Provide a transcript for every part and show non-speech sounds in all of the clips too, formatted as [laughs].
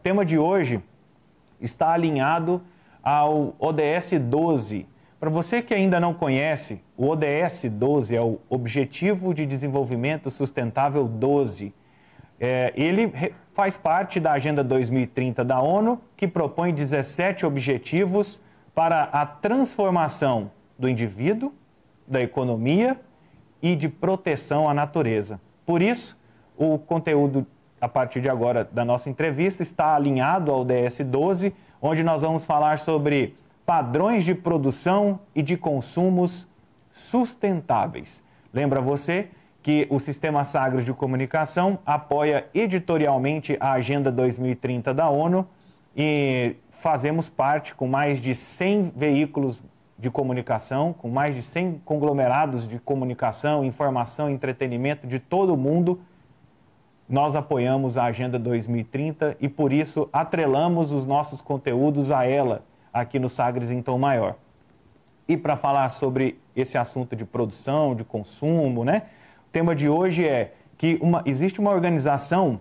o tema de hoje está alinhado ao ODS 12. Para você que ainda não conhece, o ODS 12 é o Objetivo de Desenvolvimento Sustentável 12. É, ele faz parte da Agenda 2030 da ONU, que propõe 17 objetivos para a transformação do indivíduo, da economia e de proteção à natureza. Por isso, o conteúdo a partir de agora da nossa entrevista está alinhado ao DS12, onde nós vamos falar sobre padrões de produção e de consumos sustentáveis. Lembra você que o Sistema Sagres de Comunicação apoia editorialmente a Agenda 2030 da ONU e fazemos parte com mais de 100 veículos de comunicação, com mais de 100 conglomerados de comunicação, informação, entretenimento de todo o mundo nós apoiamos a Agenda 2030 e, por isso, atrelamos os nossos conteúdos a ela aqui no Sagres em Tom Maior. E para falar sobre esse assunto de produção, de consumo, né? O tema de hoje é que uma, existe uma organização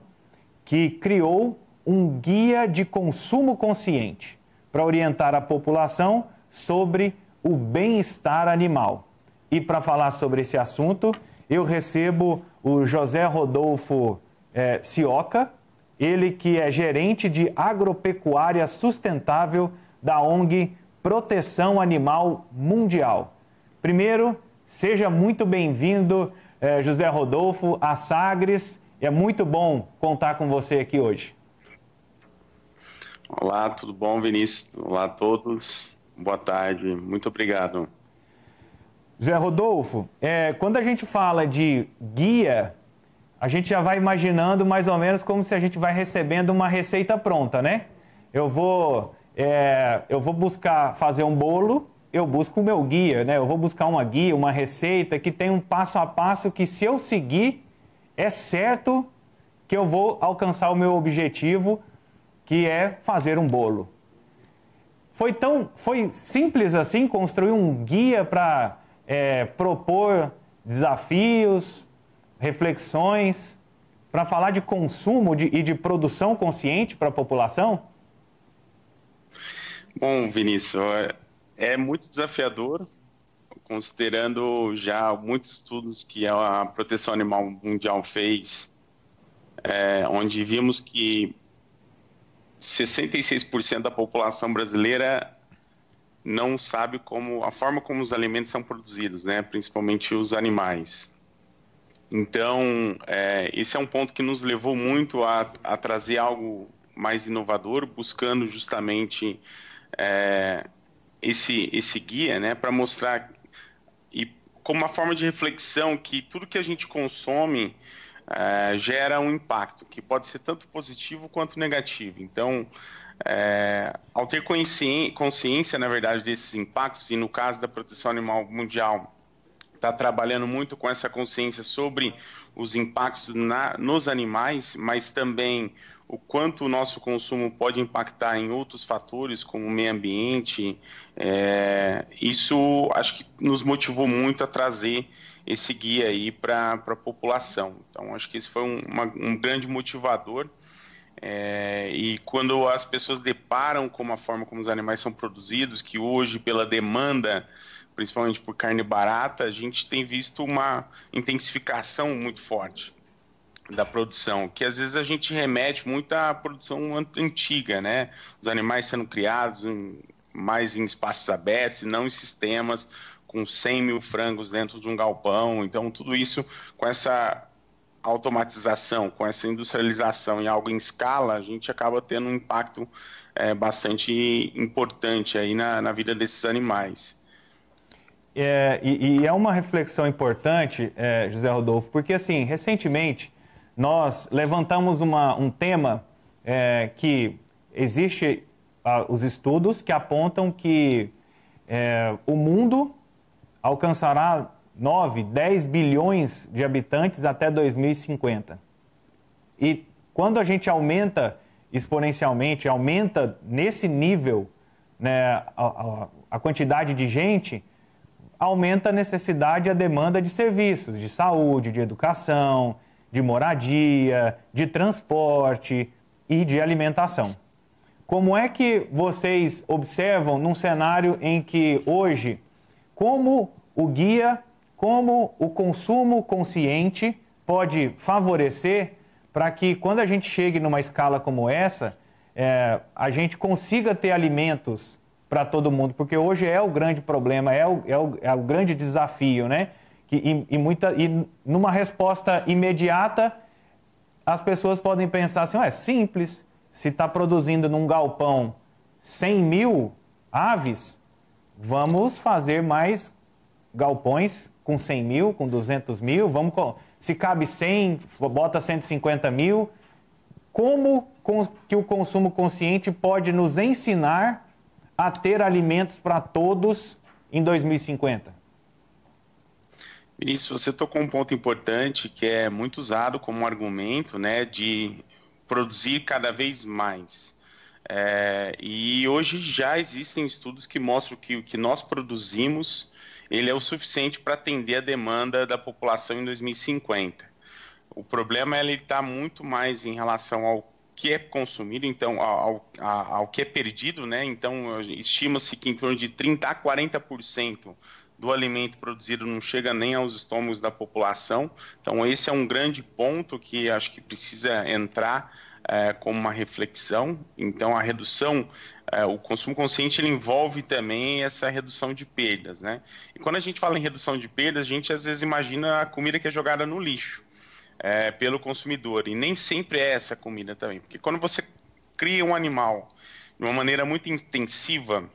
que criou um guia de consumo consciente para orientar a população sobre o bem-estar animal. E para falar sobre esse assunto, eu recebo o José Rodolfo é, Cioca, ele que é gerente de agropecuária sustentável da ONG Proteção Animal Mundial. Primeiro, seja muito bem-vindo, é, José Rodolfo, a Sagres. É muito bom contar com você aqui hoje. Olá, tudo bom, Vinícius? Olá a todos. Boa tarde, muito obrigado. José Rodolfo, é, quando a gente fala de guia a gente já vai imaginando mais ou menos como se a gente vai recebendo uma receita pronta, né? Eu vou, é, eu vou buscar fazer um bolo, eu busco o meu guia, né? Eu vou buscar uma guia, uma receita que tem um passo a passo que se eu seguir, é certo que eu vou alcançar o meu objetivo, que é fazer um bolo. Foi tão, foi simples assim construir um guia para é, propor desafios, reflexões, para falar de consumo de, e de produção consciente para a população? Bom, Vinícius, é, é muito desafiador, considerando já muitos estudos que a Proteção Animal Mundial fez, é, onde vimos que 66% da população brasileira não sabe como a forma como os alimentos são produzidos, né? Principalmente os animais. Então, é, esse é um ponto que nos levou muito a, a trazer algo mais inovador, buscando justamente é, esse, esse guia, né, para mostrar e como uma forma de reflexão que tudo que a gente consome é, gera um impacto, que pode ser tanto positivo quanto negativo. Então, é, ao ter consciência, na verdade, desses impactos, e no caso da proteção animal mundial, está trabalhando muito com essa consciência sobre os impactos na, nos animais, mas também o quanto o nosso consumo pode impactar em outros fatores, como o meio ambiente. É, isso acho que nos motivou muito a trazer esse guia aí para a população. Então, acho que isso foi um, uma, um grande motivador. É, e quando as pessoas deparam com a forma como os animais são produzidos, que hoje, pela demanda principalmente por carne barata, a gente tem visto uma intensificação muito forte da produção, que às vezes a gente remete muito à produção antiga, né? Os animais sendo criados em, mais em espaços abertos e não em sistemas com 100 mil frangos dentro de um galpão. Então, tudo isso com essa automatização, com essa industrialização em algo em escala, a gente acaba tendo um impacto é, bastante importante aí na, na vida desses animais é, e, e, é uma reflexão importante, é, José Rodolfo, porque assim, recentemente nós levantamos uma, um tema é, que existe os estudos que apontam que é, o mundo alcançará 9, 10 bilhões de habitantes até 2050. E quando a gente aumenta exponencialmente, aumenta nesse nível né, a, a, a quantidade de gente, aumenta a necessidade e a demanda de serviços, de saúde, de educação, de moradia, de transporte e de alimentação. Como é que vocês observam num cenário em que hoje, como o guia, como o consumo consciente pode favorecer para que quando a gente chegue numa escala como essa, é, a gente consiga ter alimentos para todo mundo, porque hoje é o grande problema, é o, é o, é o grande desafio, né? Que, e, e, muita, e numa resposta imediata, as pessoas podem pensar assim, é simples, se está produzindo num galpão 100 mil aves, vamos fazer mais galpões com 100 mil, com 200 mil, vamos se cabe 100, bota 150 mil. Como que o consumo consciente pode nos ensinar a ter alimentos para todos em 2050? Vinícius, você tocou um ponto importante que é muito usado como argumento né, de produzir cada vez mais. É, e hoje já existem estudos que mostram que o que nós produzimos ele é o suficiente para atender a demanda da população em 2050. O problema é ele está muito mais em relação ao que é consumido, então, ao, ao, ao que é perdido, né? Então, estima-se que em torno de 30% a 40% do alimento produzido não chega nem aos estômagos da população. Então, esse é um grande ponto que acho que precisa entrar é, como uma reflexão. Então, a redução, é, o consumo consciente, ele envolve também essa redução de perdas, né? E quando a gente fala em redução de perdas, a gente às vezes imagina a comida que é jogada no lixo é, pelo consumidor. E nem sempre é essa comida também. Porque quando você cria um animal de uma maneira muito intensiva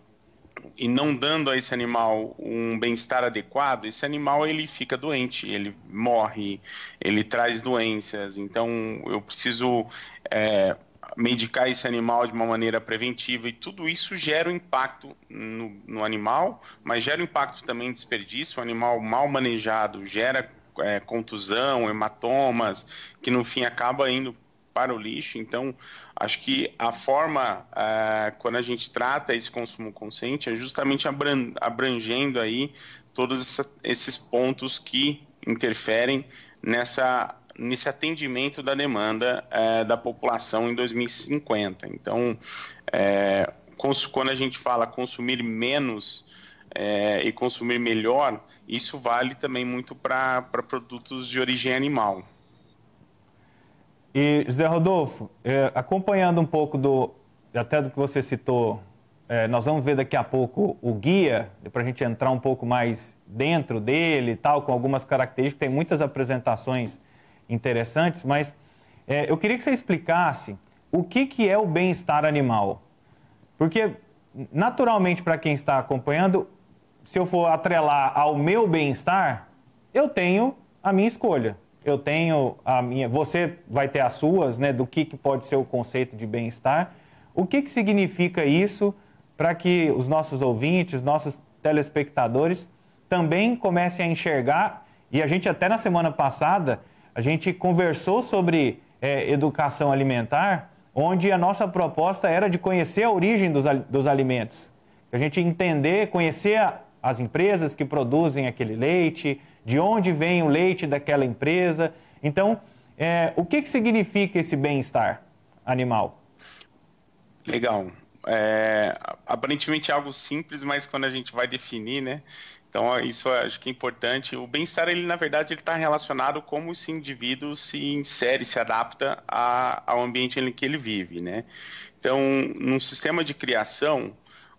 e não dando a esse animal um bem-estar adequado, esse animal ele fica doente, ele morre, ele traz doenças. Então eu preciso é, medicar esse animal de uma maneira preventiva e tudo isso gera um impacto no, no animal, mas gera um impacto também em desperdício. O animal mal manejado gera é, contusão, hematomas, que no fim acaba indo para o lixo. Então, acho que a forma, é, quando a gente trata esse consumo consciente, é justamente abrangendo aí todos essa, esses pontos que interferem nessa nesse atendimento da demanda é, da população em 2050. Então, é, quando a gente fala consumir menos é, e consumir melhor, isso vale também muito para produtos de origem animal. E, José Rodolfo, é, acompanhando um pouco do, até do que você citou, é, nós vamos ver daqui a pouco o guia, para a gente entrar um pouco mais dentro dele e tal, com algumas características, tem muitas apresentações interessantes, mas é, eu queria que você explicasse o que, que é o bem-estar animal. Porque, naturalmente, para quem está acompanhando, se eu for atrelar ao meu bem-estar, eu tenho a minha escolha. Eu tenho a minha. Você vai ter as suas, né? Do que, que pode ser o conceito de bem-estar. O que, que significa isso para que os nossos ouvintes, nossos telespectadores também comecem a enxergar? E a gente, até na semana passada, a gente conversou sobre é, educação alimentar, onde a nossa proposta era de conhecer a origem dos, dos alimentos. A gente entender, conhecer a, as empresas que produzem aquele leite, de onde vem o leite daquela empresa. Então, é, o que, que significa esse bem-estar animal? Legal. É, aparentemente é algo simples, mas quando a gente vai definir, né? Então, isso acho que é importante. O bem-estar, ele na verdade, ele está relacionado como esse indivíduo se insere, se adapta a, ao ambiente em que ele vive, né? Então, num sistema de criação,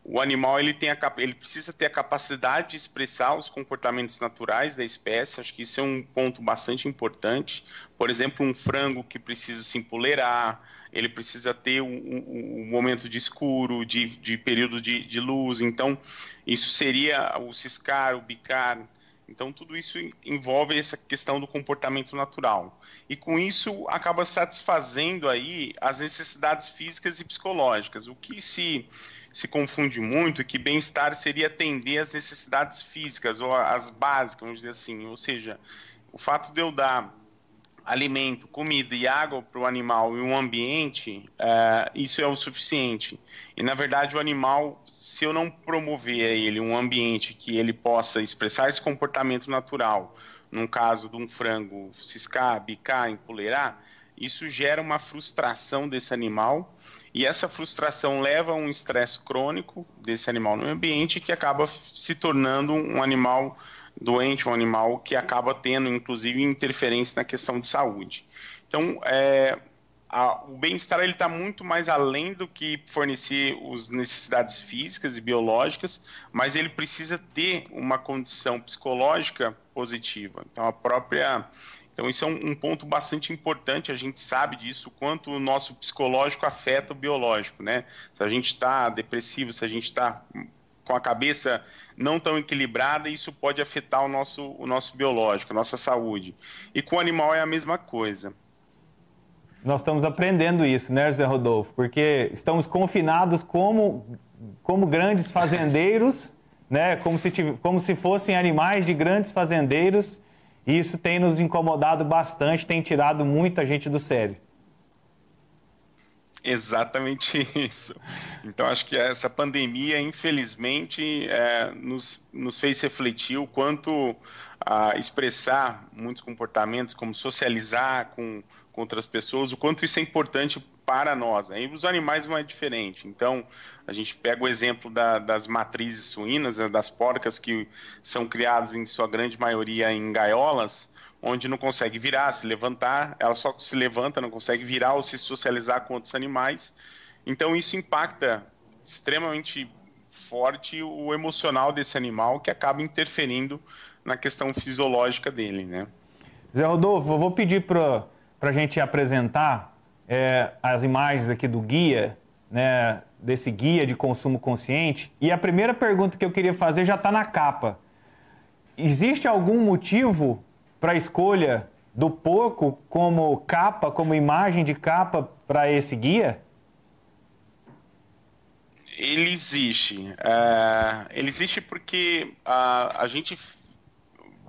o animal ele tem a, ele precisa ter a capacidade de expressar os comportamentos naturais da espécie. Acho que isso é um ponto bastante importante. Por exemplo, um frango que precisa se empoleirar, ele precisa ter um momento de escuro, de, de período de, de, luz. Então, isso seria o ciscar, o bicar. Então, tudo isso envolve essa questão do comportamento natural. E com isso, acaba satisfazendo aí as necessidades físicas e psicológicas. O que se se confunde muito que bem-estar seria atender às necessidades físicas ou às básicas, vamos dizer assim. Ou seja, o fato de eu dar alimento, comida e água para o animal e um ambiente, é, isso é o suficiente. E na verdade, o animal, se eu não promover a ele um ambiente que ele possa expressar esse comportamento natural, num caso de um frango ciscar, bicar, empoleirar, isso gera uma frustração desse animal e essa frustração leva a um estresse crônico desse animal no ambiente que acaba se tornando um animal doente, um animal que acaba tendo, inclusive, interferência na questão de saúde. Então, é, a, o bem-estar ele está muito mais além do que fornecer as necessidades físicas e biológicas, mas ele precisa ter uma condição psicológica positiva. Então, a própria então, isso é um, um, ponto bastante importante, a gente sabe disso, quanto o nosso psicológico afeta o biológico, né? Se a gente está depressivo, se a gente está com a cabeça não tão equilibrada, isso pode afetar o nosso, o nosso biológico, a nossa saúde. E com o animal é a mesma coisa. Nós estamos aprendendo isso, né, Zé Rodolfo? Porque estamos confinados como, como grandes fazendeiros, né? Como se, como se fossem animais de grandes fazendeiros e isso tem nos incomodado bastante, tem tirado muita gente do sério. Exatamente [laughs] isso. Então, acho que essa pandemia, infelizmente, é, nos, nos fez refletir o quanto a expressar muitos comportamentos, como socializar com, com outras pessoas, o quanto isso é importante para nós. Aí né? os animais não é diferente. Então, a gente pega o exemplo da, das matrizes suínas, né, das porcas que são criadas em sua grande maioria em gaiolas, onde não consegue virar, se levantar, ela só se levanta, não consegue virar ou se socializar com outros animais. Então, isso impacta extremamente forte o emocional desse animal que acaba interferindo na questão fisiológica dele, né? Zé Rodolfo, eu vou pedir para a gente apresentar é, as imagens aqui do guia, né, desse guia de consumo consciente. E a primeira pergunta que eu queria fazer já está na capa. Existe algum motivo para a escolha do porco como capa, como imagem de capa para esse guia? Ele existe. É, ele existe porque a gente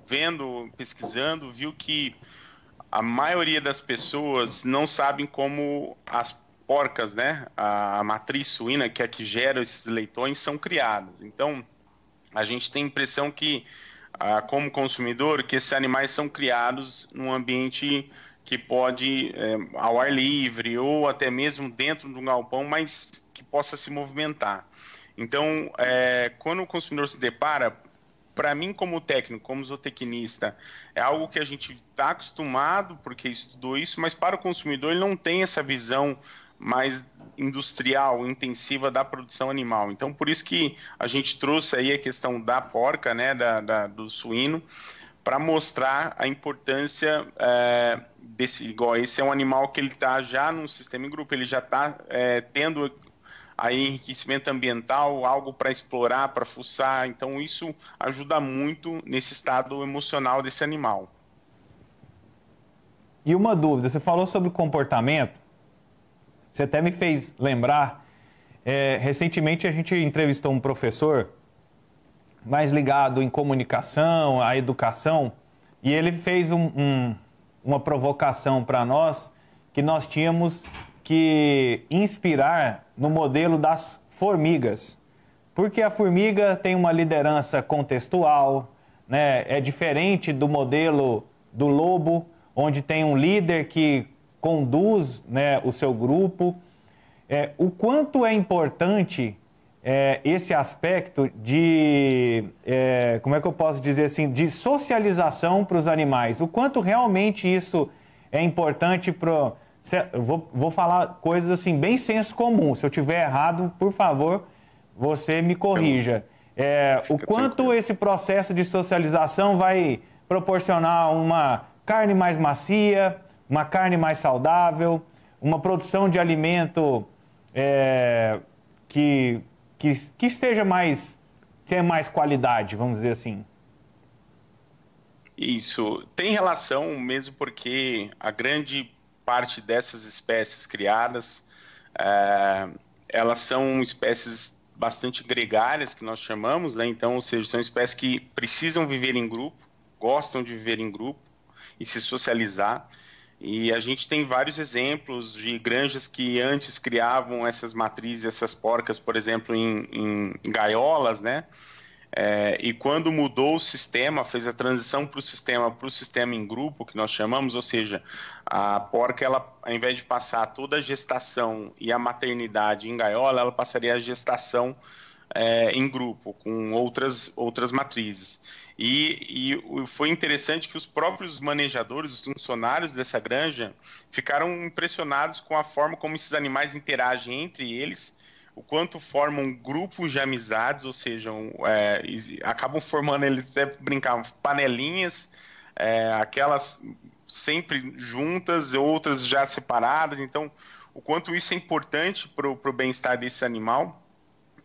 vendo, pesquisando, viu que a maioria das pessoas não sabem como as porcas, né, a matriz suína que é que gera esses leitões são criadas. Então, a gente tem a impressão que, ah, como consumidor, que esses animais são criados num ambiente que pode é, ao ar livre ou até mesmo dentro de um galpão, mas que possa se movimentar. Então, é, quando o consumidor se depara para mim, como técnico, como zootecnista, é algo que a gente está acostumado, porque estudou isso, mas para o consumidor ele não tem essa visão mais industrial, intensiva da produção animal. Então, por isso que a gente trouxe aí a questão da porca, né, da, da do suíno, para mostrar a importância é, desse, igual, esse é um animal que ele está já num sistema em grupo, ele já está é, tendo aí enriquecimento ambiental, algo para explorar, para fuçar. Então isso ajuda muito nesse estado emocional desse animal. E uma dúvida, você falou sobre comportamento, você até me fez lembrar, é, recentemente a gente entrevistou um professor mais ligado em comunicação, à educação, e ele fez um, um, uma provocação para nós que nós tínhamos que inspirar no modelo das formigas. Porque a formiga tem uma liderança contextual, né? é diferente do modelo do lobo, onde tem um líder que conduz né, o seu grupo. É, o quanto é importante é, esse aspecto de, é, como é que eu posso dizer assim, de socialização para os animais? O quanto realmente isso é importante para eu vou, vou falar coisas assim, bem senso comum. Se eu tiver errado, por favor, você me corrija. É, é, o quanto esse processo de socialização vai proporcionar uma carne mais macia, uma carne mais saudável, uma produção de alimento é, que, que, que esteja mais. tenha mais qualidade, vamos dizer assim. Isso. Tem relação mesmo porque a grande parte dessas espécies criadas, é, elas são espécies bastante gregárias, que nós chamamos, né? Então, ou seja, são espécies que precisam viver em grupo, gostam de viver em grupo e se socializar. E a gente tem vários exemplos de granjas que antes criavam essas matrizes, essas porcas, por exemplo, em, em gaiolas, né? É, e quando mudou o sistema, fez a transição para o sistema, para o sistema em grupo, que nós chamamos, ou seja, a porca, ela, ao invés de passar toda a gestação e a maternidade em gaiola, ela passaria a gestação é, em grupo, com outras, outras matrizes. E, e, foi interessante que os próprios manejadores, os funcionários dessa granja, ficaram impressionados com a forma como esses animais interagem entre eles o quanto formam grupos de amizades, ou seja, é, acabam formando, eles até brincavam, panelinhas, é, aquelas sempre juntas, outras já separadas. Então, o quanto isso é importante para o bem-estar desse animal.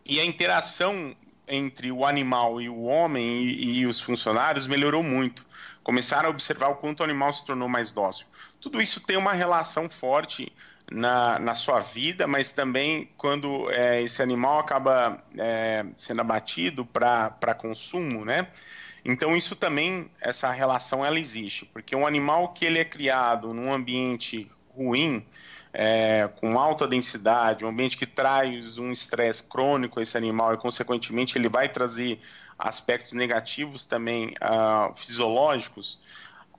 E a interação entre o animal e o homem e, e, os funcionários melhorou muito. Começaram a observar o quanto o animal se tornou mais dócil. Tudo isso tem uma relação forte na, na sua vida, mas também quando é, esse animal acaba é, sendo abatido para consumo, né? Então isso também, essa relação ela existe, porque um animal que ele é criado num ambiente ruim, é, com alta densidade, um ambiente que traz um estresse crônico a esse animal e, consequentemente, ele vai trazer aspectos negativos também uh, fisiológicos,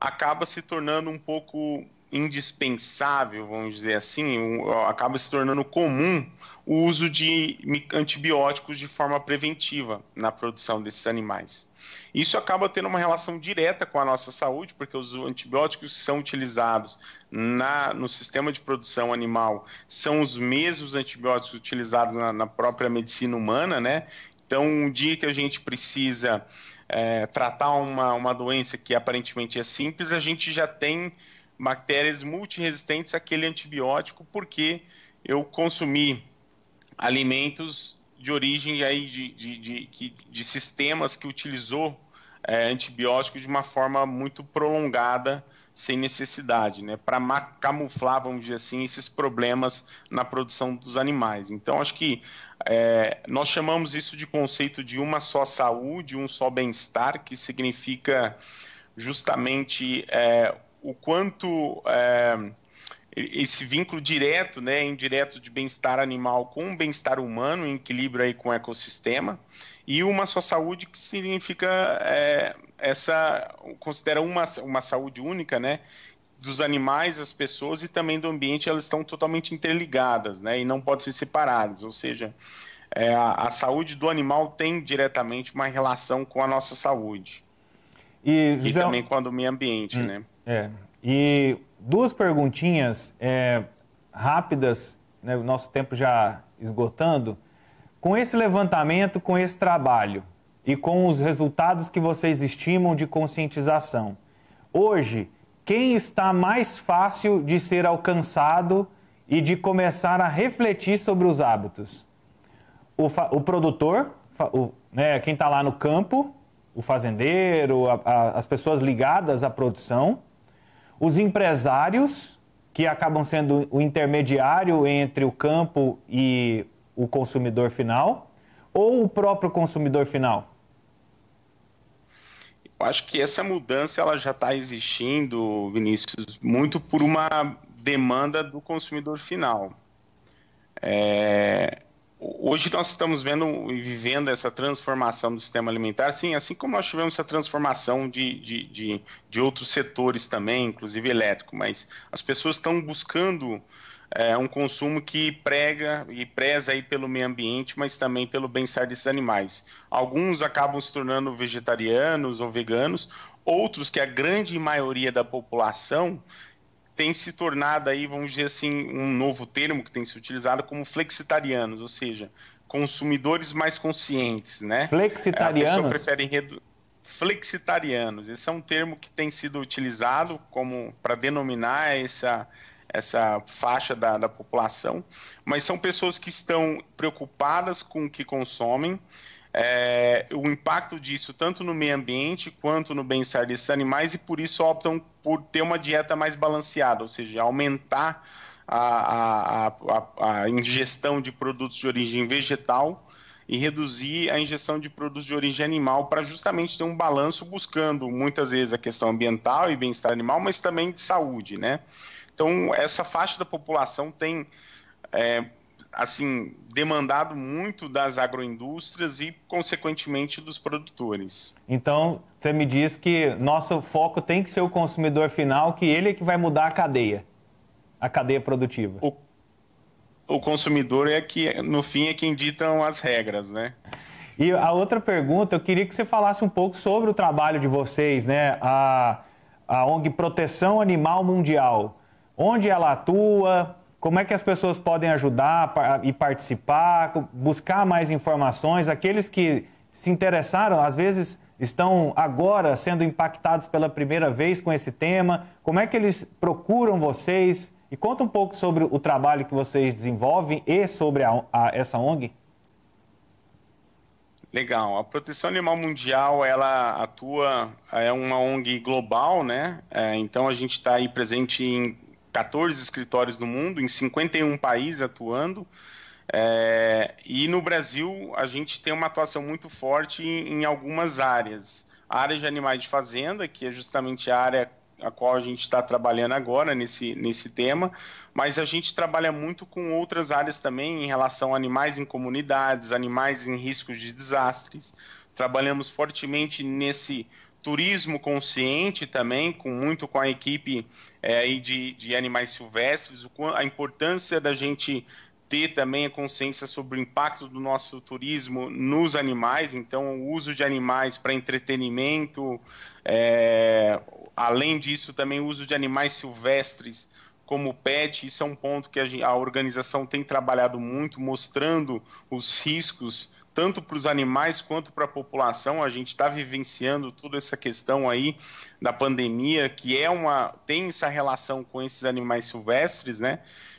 acaba se tornando um pouco indispensável, vamos dizer assim, acaba se tornando comum o uso de antibióticos de forma preventiva na produção desses animais. Isso acaba tendo uma relação direta com a nossa saúde, porque os antibióticos que são utilizados na, no sistema de produção animal são os mesmos antibióticos utilizados na, na própria medicina humana, né? Então, um dia que a gente precisa é, tratar uma, uma doença que aparentemente é simples, a gente já tem bactérias multiresistentes àquele antibiótico, porque eu consumi alimentos de origem aí de, de, de, de sistemas que utilizou é, antibiótico de uma forma muito prolongada, sem necessidade, né? para camuflar, vamos dizer assim, esses problemas na produção dos animais. Então, acho que é, nós chamamos isso de conceito de uma só saúde, um só bem-estar, que significa justamente é, o quanto é, esse vínculo direto, né, indireto de bem-estar animal com bem-estar humano, em equilíbrio aí com o ecossistema, e uma só saúde que significa é, essa considera uma, uma saúde única, né, dos animais, as pessoas e também do ambiente, elas estão totalmente interligadas, né, e não podem ser separadas, ou seja, é, a, a saúde do animal tem diretamente uma relação com a nossa saúde. E, José... e, também com o meio ambiente, hum. né? É. E duas perguntinhas é, rápidas, né, nosso tempo já esgotando. Com esse levantamento, com esse trabalho e com os resultados que vocês estimam de conscientização, hoje, quem está mais fácil de ser alcançado e de começar a refletir sobre os hábitos? O, o produtor, o, né, quem está lá no campo, o fazendeiro, a, a, as pessoas ligadas à produção os empresários, que acabam sendo o intermediário entre o campo e o consumidor final, ou o próprio consumidor final? Eu acho que essa mudança ela já está existindo, Vinícius, muito por uma demanda do consumidor final. É, hoje nós estamos vendo e vivendo essa transformação do sistema alimentar, sim, assim como nós tivemos essa transformação de, de, de, de outros setores também, inclusive elétrico, mas as pessoas estão buscando é, um consumo que prega e preza aí pelo meio ambiente, mas também pelo bem-estar desses animais. Alguns acabam se tornando vegetarianos ou veganos, outros que a grande maioria da população tem se tornado aí, vamos dizer assim, um novo termo que tem se utilizado como flexitarianos, ou seja, consumidores mais conscientes, né? Flexitarianos. A pessoa prefere redu... flexitarianos. Esse é um termo que tem sido utilizado como para denominar essa essa faixa da, da população, mas são pessoas que estão preocupadas com o que consomem, é, o impacto disso tanto no meio ambiente quanto no bem-estar desses animais e por isso optam por ter uma dieta mais balanceada, ou seja, aumentar a, a, a, a ingestão de produtos de origem vegetal e reduzir a ingestão de produtos de origem animal para justamente ter um balanço buscando muitas vezes a questão ambiental e bem-estar animal, mas também de saúde, né? Então essa faixa da população tem é, assim demandado muito das agroindústrias e consequentemente dos produtores. Então, você me diz que nosso foco tem que ser o consumidor final, que ele é que vai mudar a cadeia, a cadeia produtiva. O, o consumidor é que no fim é quem ditam as regras, né? E a outra pergunta, eu queria que você falasse um pouco sobre o trabalho de vocês, né? A, a ONG Proteção Animal Mundial. Onde ela atua? Como é que as pessoas podem ajudar e participar, buscar mais informações? Aqueles que se interessaram, às vezes estão agora sendo impactados pela primeira vez com esse tema. Como é que eles procuram vocês? E conta um pouco sobre o trabalho que vocês desenvolvem e sobre a, a, essa ONG. Legal. A Proteção Animal Mundial, ela atua, é uma ONG global, né? É, então, a gente está aí presente em 14 escritórios no mundo, em 51 países atuando. É, e no Brasil, a gente tem uma atuação muito forte em, em, algumas áreas. A área de animais de fazenda, que é justamente a área a qual a gente está trabalhando agora nesse, nesse tema, mas a gente trabalha muito com outras áreas também em relação a animais em comunidades, animais em riscos de desastres. Trabalhamos fortemente nesse turismo consciente também, com muito com a equipe é, aí de, de animais silvestres, a importância da gente ter também a consciência sobre o impacto do nosso turismo nos animais, então o uso de animais para entretenimento, é, além disso também o uso de animais silvestres como pet, isso é um ponto que a, a organização tem trabalhado muito, mostrando os riscos tanto para os animais quanto para a população. A gente está vivenciando toda essa questão aí da pandemia, que é uma tem essa relação com esses animais silvestres, né?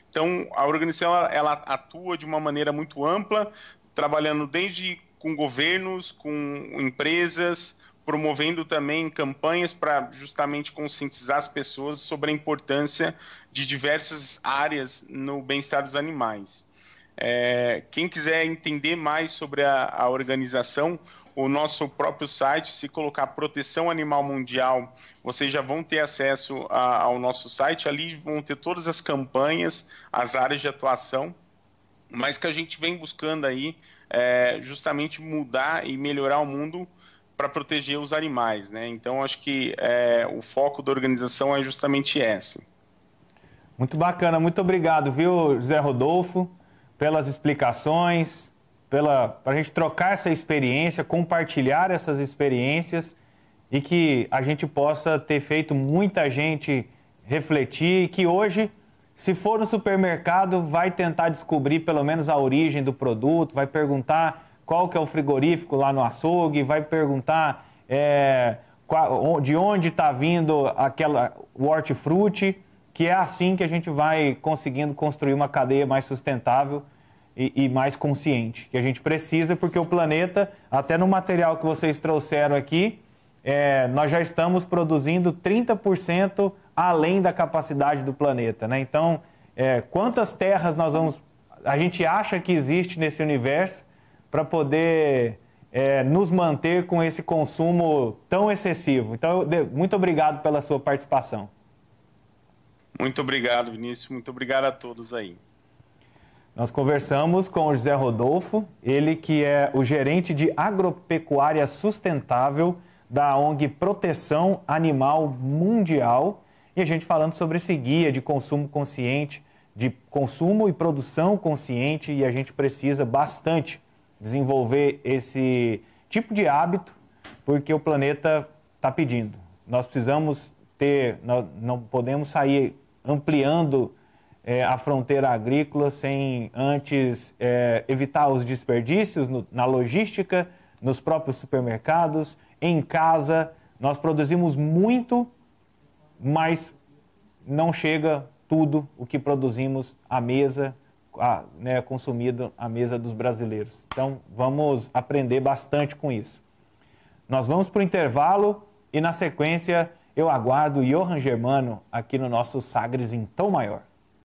Então a organização ela, ela atua de uma maneira muito ampla, trabalhando desde com governos, com empresas, promovendo também campanhas para justamente conscientizar as pessoas sobre a importância de diversas áreas no bem-estar dos animais. É, quem quiser entender mais sobre a, a, organização, o nosso próprio site, se colocar Proteção Animal Mundial, vocês já vão ter acesso a, ao nosso site. Ali vão ter todas as campanhas, as áreas de atuação, mas que a gente vem buscando aí é, justamente mudar e melhorar o mundo para proteger os animais, né? Então acho que é, o foco da organização é justamente esse. Muito bacana, muito obrigado, viu, José Rodolfo pelas explicações, pela, para a gente trocar essa experiência, compartilhar essas experiências e que a gente possa ter feito muita gente refletir e que hoje, se for no supermercado, vai tentar descobrir pelo menos a origem do produto, vai perguntar qual que é o frigorífico lá no açougue, vai perguntar é, qual, de onde está vindo aquela, o hortifruti que é assim que a gente vai conseguindo construir uma cadeia mais sustentável e, e, mais consciente, que a gente precisa, porque o planeta, até no material que vocês trouxeram aqui, é, nós já estamos produzindo 30% além da capacidade do planeta. Né? Então, é, quantas terras nós vamos. A gente acha que existe nesse universo para poder é, nos manter com esse consumo tão excessivo. Então, muito obrigado pela sua participação. Muito obrigado, Vinícius. Muito obrigado a todos aí. Nós conversamos com o José Rodolfo, ele que é o gerente de agropecuária sustentável da ONG Proteção Animal Mundial, e a gente falando sobre esse guia de consumo consciente, de consumo e produção consciente, e a gente precisa bastante desenvolver esse tipo de hábito, porque o planeta está pedindo. Nós precisamos ter, nós não podemos sair ampliando é, a fronteira agrícola sem antes é, evitar os desperdícios no, na logística, nos próprios supermercados, em casa. Nós produzimos muito, mas não chega tudo o que produzimos à mesa, a, né, consumido à mesa dos brasileiros. Então, vamos aprender bastante com isso. Nós vamos para o intervalo e, na sequência, eu aguardo Johan Germano aqui no nosso Sagres em Tom Maior.